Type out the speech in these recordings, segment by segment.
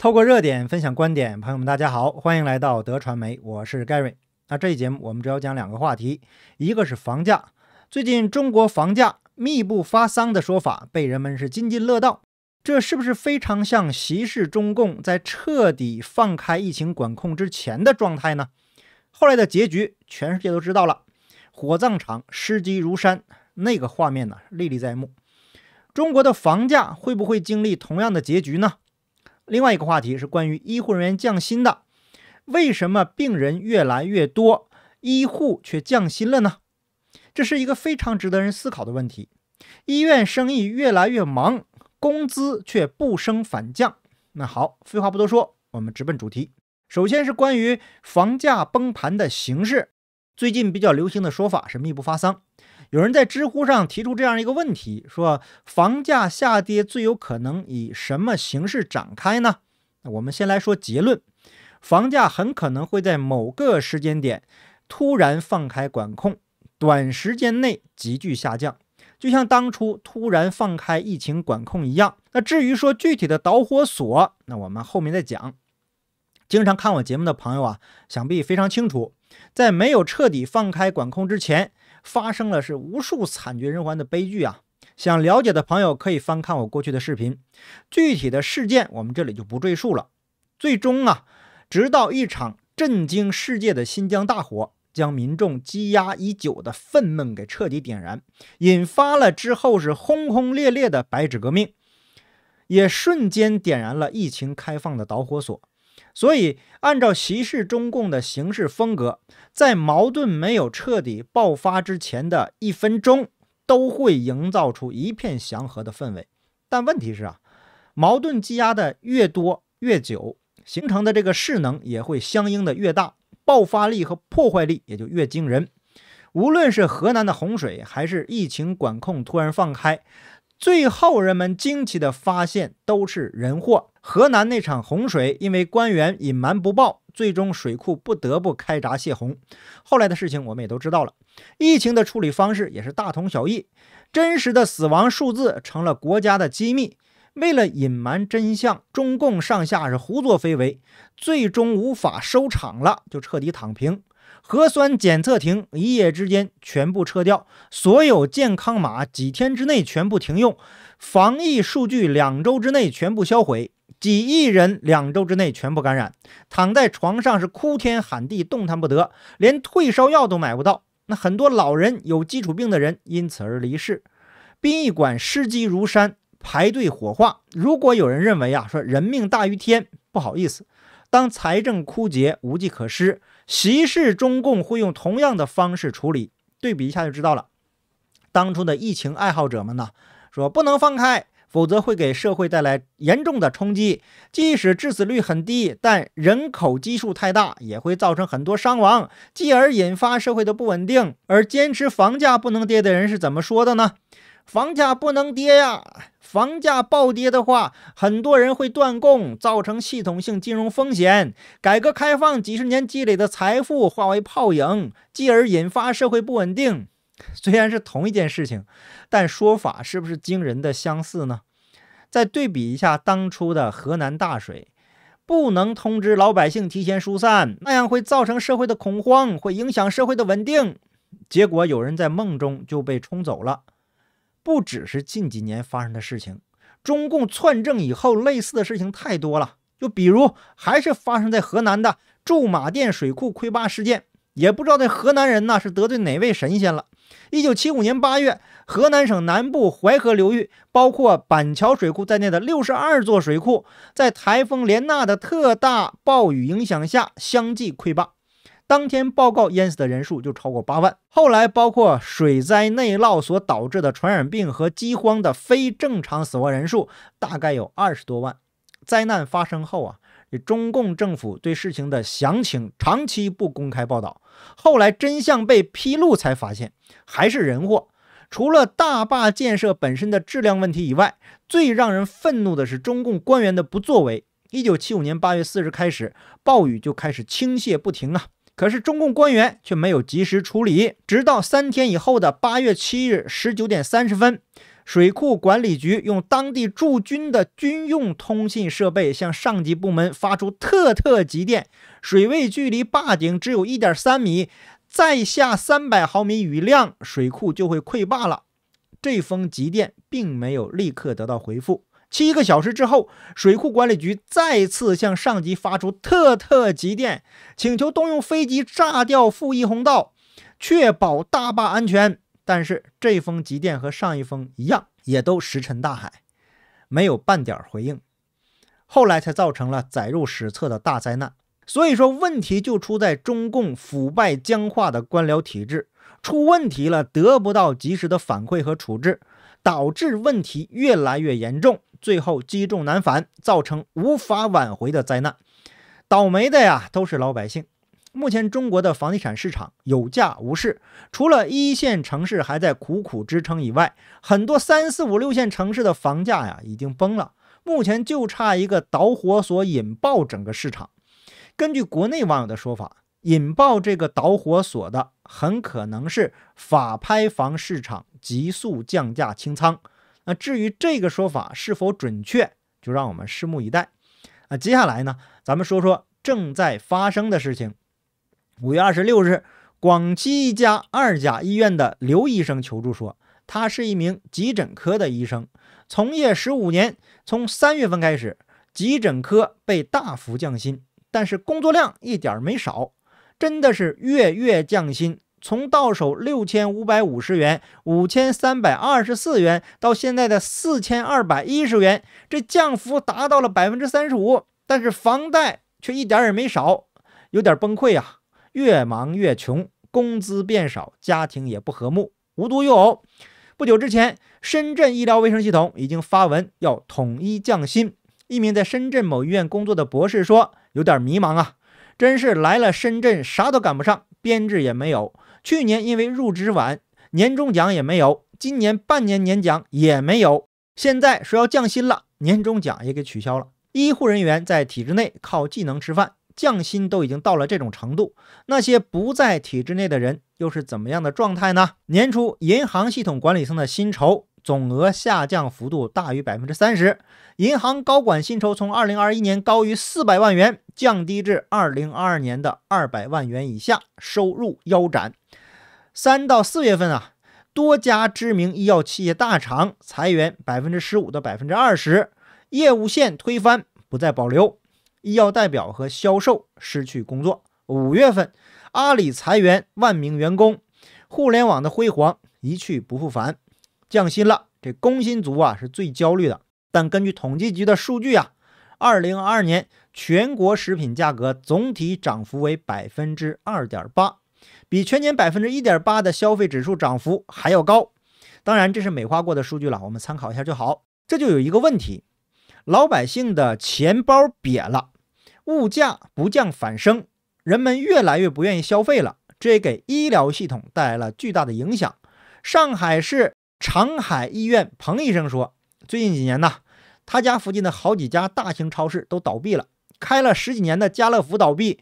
透过热点分享观点，朋友们，大家好，欢迎来到德传媒，我是 Gary。那这一节目我们主要讲两个话题，一个是房价。最近中国房价密不发丧的说法被人们是津津乐道，这是不是非常像习氏中共在彻底放开疫情管控之前的状态呢？后来的结局全世界都知道了，火葬场尸积如山，那个画面呢历历在目。中国的房价会不会经历同样的结局呢？另外一个话题是关于医护人员降薪的，为什么病人越来越多，医护却降薪了呢？这是一个非常值得人思考的问题。医院生意越来越忙，工资却不升反降。那好，废话不多说，我们直奔主题。首先是关于房价崩盘的形势。最近比较流行的说法是“密不发丧”。有人在知乎上提出这样一个问题：说房价下跌最有可能以什么形式展开呢？我们先来说结论：房价很可能会在某个时间点突然放开管控，短时间内急剧下降，就像当初突然放开疫情管控一样。那至于说具体的导火索，那我们后面再讲。经常看我节目的朋友啊，想必非常清楚，在没有彻底放开管控之前，发生了是无数惨绝人寰的悲剧啊。想了解的朋友可以翻看我过去的视频，具体的事件我们这里就不赘述了。最终啊，直到一场震惊世界的新疆大火，将民众积压已久的愤懑给彻底点燃，引发了之后是轰轰烈烈的白纸革命，也瞬间点燃了疫情开放的导火索。所以，按照习氏中共的行事风格，在矛盾没有彻底爆发之前的一分钟，都会营造出一片祥和的氛围。但问题是啊，矛盾积压的越多越久，形成的这个势能也会相应的越大，爆发力和破坏力也就越惊人。无论是河南的洪水，还是疫情管控突然放开。最后，人们惊奇地发现，都是人祸。河南那场洪水，因为官员隐瞒不报，最终水库不得不开闸泄洪。后来的事情我们也都知道了。疫情的处理方式也是大同小异，真实的死亡数字成了国家的机密。为了隐瞒真相，中共上下是胡作非为，最终无法收场了，就彻底躺平。核酸检测亭一夜之间全部撤掉，所有健康码几天之内全部停用，防疫数据两周之内全部销毁，几亿人两周之内全部感染，躺在床上是哭天喊地，动弹不得，连退烧药都买不到。那很多老人有基础病的人因此而离世，殡仪馆尸积如山，排队火化。如果有人认为啊，说人命大于天，不好意思，当财政枯竭，无计可施。歧视中共会用同样的方式处理，对比一下就知道了。当初的疫情爱好者们呢，说不能放开，否则会给社会带来严重的冲击。即使致死率很低，但人口基数太大，也会造成很多伤亡，继而引发社会的不稳定。而坚持房价不能跌的人是怎么说的呢？房价不能跌呀！房价暴跌的话，很多人会断供，造成系统性金融风险。改革开放几十年积累的财富化为泡影，继而引发社会不稳定。虽然是同一件事情，但说法是不是惊人的相似呢？再对比一下当初的河南大水，不能通知老百姓提前疏散，那样会造成社会的恐慌，会影响社会的稳定。结果有人在梦中就被冲走了。不只是近几年发生的事情，中共篡政以后，类似的事情太多了。就比如，还是发生在河南的驻马店水库溃坝事件，也不知道那河南人哪是得罪哪位神仙了。一九七五年八月，河南省南部淮河流域，包括板桥水库在内的六十二座水库，在台风莲娜的特大暴雨影响下，相继溃坝。当天报告淹死的人数就超过八万，后来包括水灾内涝所导致的传染病和饥荒的非正常死亡人数大概有二十多万。灾难发生后啊，中共政府对事情的详情长期不公开报道，后来真相被披露才发现还是人祸。除了大坝建设本身的质量问题以外，最让人愤怒的是中共官员的不作为。一九七五年八月四日开始，暴雨就开始倾泻不停啊。可是中共官员却没有及时处理，直到三天以后的八月七日十九点三十分，水库管理局用当地驻军的军用通信设备向上级部门发出特特急电：水位距离坝顶只有一点三米，再下三百毫米雨量，水库就会溃坝了。这封急电并没有立刻得到回复。七个小时之后，水库管理局再次向上级发出特特急电，请求动用飞机炸掉负一洪道，确保大坝安全。但是这封急电和上一封一样，也都石沉大海，没有半点回应。后来才造成了载入史册的大灾难。所以说，问题就出在中共腐败僵化的官僚体制出问题了，得不到及时的反馈和处置，导致问题越来越严重。最后积重难返，造成无法挽回的灾难。倒霉的呀，都是老百姓。目前中国的房地产市场有价无市，除了一线城市还在苦苦支撑以外，很多三四五六线城市的房价呀已经崩了。目前就差一个导火索引爆整个市场。根据国内网友的说法，引爆这个导火索的很可能是法拍房市场急速降价清仓。那至于这个说法是否准确，就让我们拭目以待。啊，接下来呢，咱们说说正在发生的事情。五月二十六日，广西一家二甲医院的刘医生求助说，他是一名急诊科的医生，从业十五年，从三月份开始，急诊科被大幅降薪，但是工作量一点没少，真的是月月降薪。从到手六千五百五十元、五千三百二十四元到现在的四千二百一十元，这降幅达到了百分之三十五，但是房贷却一点也没少，有点崩溃啊！越忙越穷，工资变少，家庭也不和睦。无独有偶，不久之前，深圳医疗卫生系统已经发文要统一降薪。一名在深圳某医院工作的博士说：“有点迷茫啊，真是来了深圳啥都赶不上，编制也没有。”去年因为入职晚，年终奖也没有；今年半年年奖也没有。现在说要降薪了，年终奖也给取消了。医护人员在体制内靠技能吃饭，降薪都已经到了这种程度，那些不在体制内的人又是怎么样的状态呢？年初，银行系统管理层的薪酬总额下降幅度大于百分之三十，银行高管薪酬从二零二一年高于四百万元，降低至二零二二年的二百万元以下，收入腰斩。三到四月份啊，多家知名医药企业大厂裁员百分之十五到百分之二十，业务线推翻不再保留，医药代表和销售失去工作。五月份，阿里裁员万名员工，互联网的辉煌一去不复返，降薪了，这工薪族啊是最焦虑的。但根据统计局的数据啊，二零二二年全国食品价格总体涨幅为百分之二点八。比全年百分之一点八的消费指数涨幅还要高，当然这是美化过的数据了，我们参考一下就好。这就有一个问题，老百姓的钱包瘪了，物价不降反升，人们越来越不愿意消费了，这也给医疗系统带来了巨大的影响。上海市长海医院彭医生说，最近几年呢，他家附近的好几家大型超市都倒闭了，开了十几年的家乐福倒闭。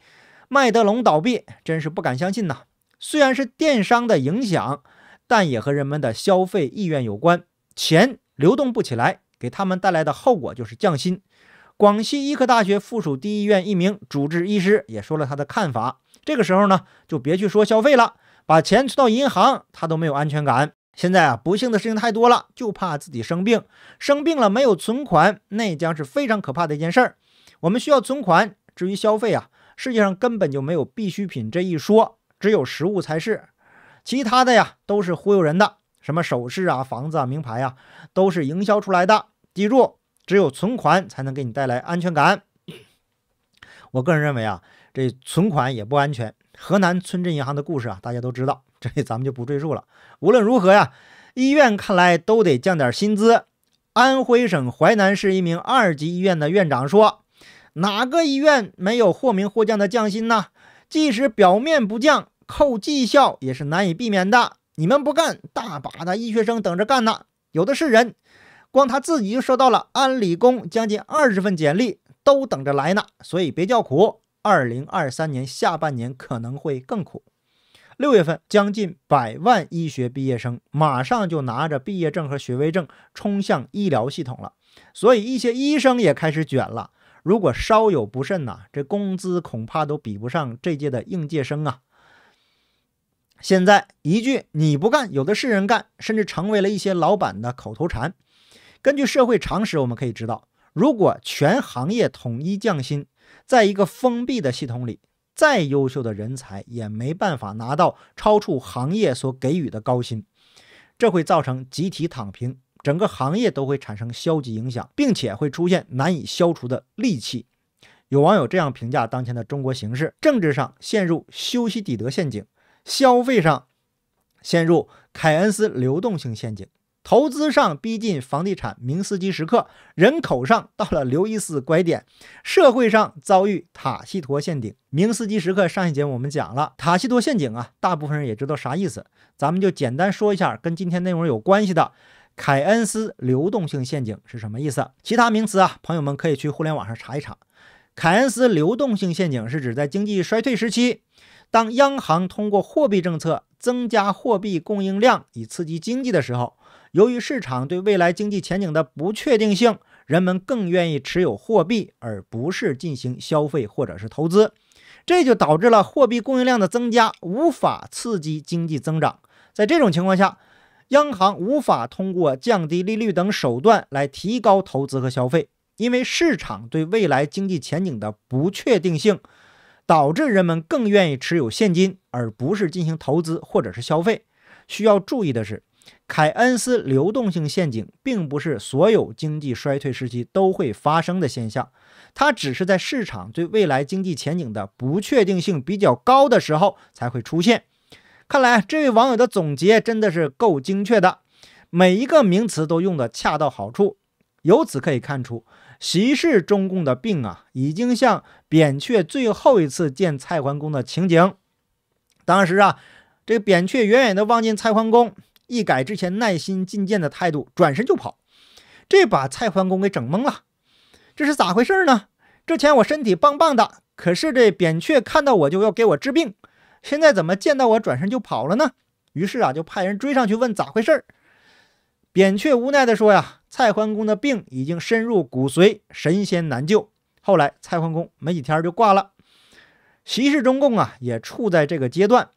麦德龙倒闭，真是不敢相信呐！虽然是电商的影响，但也和人们的消费意愿有关。钱流动不起来，给他们带来的后果就是降薪。广西医科大学附属第一医院一名主治医师也说了他的看法：，这个时候呢，就别去说消费了，把钱存到银行，他都没有安全感。现在啊，不幸的事情太多了，就怕自己生病，生病了没有存款，那将是非常可怕的一件事儿。我们需要存款，至于消费啊。世界上根本就没有必需品这一说，只有实物才是。其他的呀，都是忽悠人的，什么首饰啊、房子啊、名牌啊，都是营销出来的。记住，只有存款才能给你带来安全感。我个人认为啊，这存款也不安全。河南村镇银行的故事啊，大家都知道，这里咱们就不赘述了。无论如何呀，医院看来都得降点薪资。安徽省淮南市一名二级医院的院长说。哪个医院没有或明或降的降薪呢？即使表面不降，扣绩效也是难以避免的。你们不干，大把的医学生等着干呢，有的是人。光他自己就收到了安理工将近二十份简历，都等着来呢。所以别叫苦，二零二三年下半年可能会更苦。六月份将近百万医学毕业生马上就拿着毕业证和学位证冲向医疗系统了，所以一些医生也开始卷了。如果稍有不慎呐，这工资恐怕都比不上这届的应届生啊！现在一句“你不干，有的是人干”，甚至成为了一些老板的口头禅。根据社会常识，我们可以知道，如果全行业统一降薪，在一个封闭的系统里，再优秀的人才也没办法拿到超出行业所给予的高薪，这会造成集体躺平。整个行业都会产生消极影响，并且会出现难以消除的戾气。有网友这样评价当前的中国形势：政治上陷入修昔底德陷阱，消费上陷入凯恩斯流动性陷阱，投资上逼近房地产明斯基时刻，人口上到了刘易斯拐点，社会上遭遇塔西佗陷阱。明斯基时刻上一节我们讲了塔西佗陷阱啊，大部分人也知道啥意思，咱们就简单说一下跟今天内容有关系的。凯恩斯流动性陷阱是什么意思？其他名词啊，朋友们可以去互联网上查一查。凯恩斯流动性陷阱是指在经济衰退时期，当央行通过货币政策增加货币供应量以刺激经济的时候，由于市场对未来经济前景的不确定性，人们更愿意持有货币而不是进行消费或者是投资，这就导致了货币供应量的增加无法刺激经济增长。在这种情况下，央行无法通过降低利率等手段来提高投资和消费，因为市场对未来经济前景的不确定性，导致人们更愿意持有现金，而不是进行投资或者是消费。需要注意的是，凯恩斯流动性陷阱并不是所有经济衰退时期都会发生的现象，它只是在市场对未来经济前景的不确定性比较高的时候才会出现。看来这位网友的总结真的是够精确的，每一个名词都用得恰到好处。由此可以看出，习氏中共的病啊，已经像扁鹊最后一次见蔡桓公的情景。当时啊，这扁鹊远远地望见蔡桓公，一改之前耐心进谏的态度，转身就跑。这把蔡桓公给整懵了。这是咋回事呢？之前我身体棒棒的，可是这扁鹊看到我就要给我治病。现在怎么见到我转身就跑了呢？于是啊，就派人追上去问咋回事儿。扁鹊无奈地说呀：“蔡桓公的病已经深入骨髓，神仙难救。”后来蔡桓公没几天就挂了。习氏中共啊，也处在这个阶段。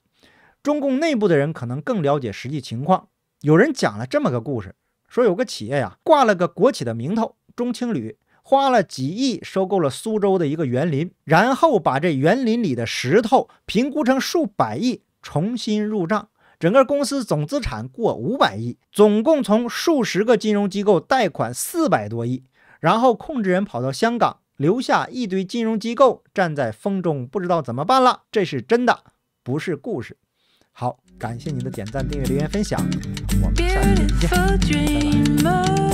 中共内部的人可能更了解实际情况。有人讲了这么个故事，说有个企业呀，挂了个国企的名头——中青旅。花了几亿收购了苏州的一个园林，然后把这园林里的石头评估成数百亿重新入账，整个公司总资产过五百亿，总共从数十个金融机构贷款四百多亿，然后控制人跑到香港，留下一堆金融机构站在风中不知道怎么办了。这是真的，不是故事。好，感谢您的点赞、订阅、留言、分享，我们下期再见，拜拜。